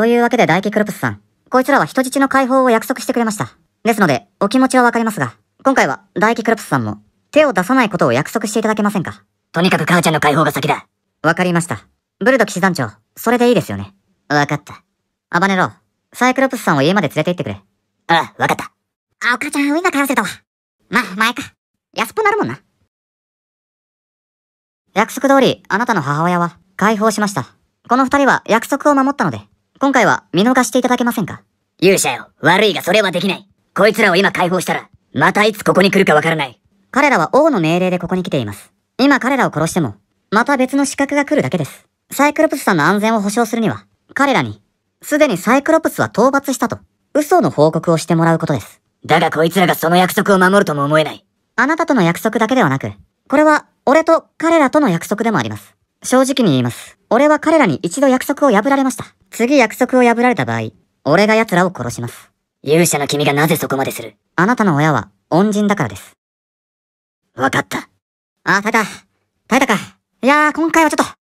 というわけで大輝クルプスさん、こいつらは人質の解放を約束してくれました。ですので、お気持ちはわかりますが、今回は大輝クルプスさんも、手を出さないことを約束していただけませんかとにかく母ちゃんの解放が先だ。わかりました。ブルド騎士団長、それでいいですよね。わかった。アバネロサイクロプスさんを家まで連れて行ってくれ。ああ、わかった。あ、お母ちゃん、ウィンナーらせたわ。ま、あ、前か。安っぽなるもんな。約束通り、あなたの母親は解放しました。この二人は約束を守ったので、今回は見逃していただけませんか勇者よ。悪いがそれはできない。こいつらを今解放したら、またいつここに来るかわからない。彼らは王の命令でここに来ています。今彼らを殺しても、また別の資格が来るだけです。サイクロプスさんの安全を保証するには、彼らに、すでにサイクロプスは討伐したと、嘘の報告をしてもらうことです。だがこいつらがその約束を守るとも思えない。あなたとの約束だけではなく、これは俺と彼らとの約束でもあります。正直に言います。俺は彼らに一度約束を破られました。次約束を破られた場合、俺が奴らを殺します。勇者の君がなぜそこまでするあなたの親は恩人だからです。わかった。あ、耐えた。耐えたか。いやー、今回はちょっと。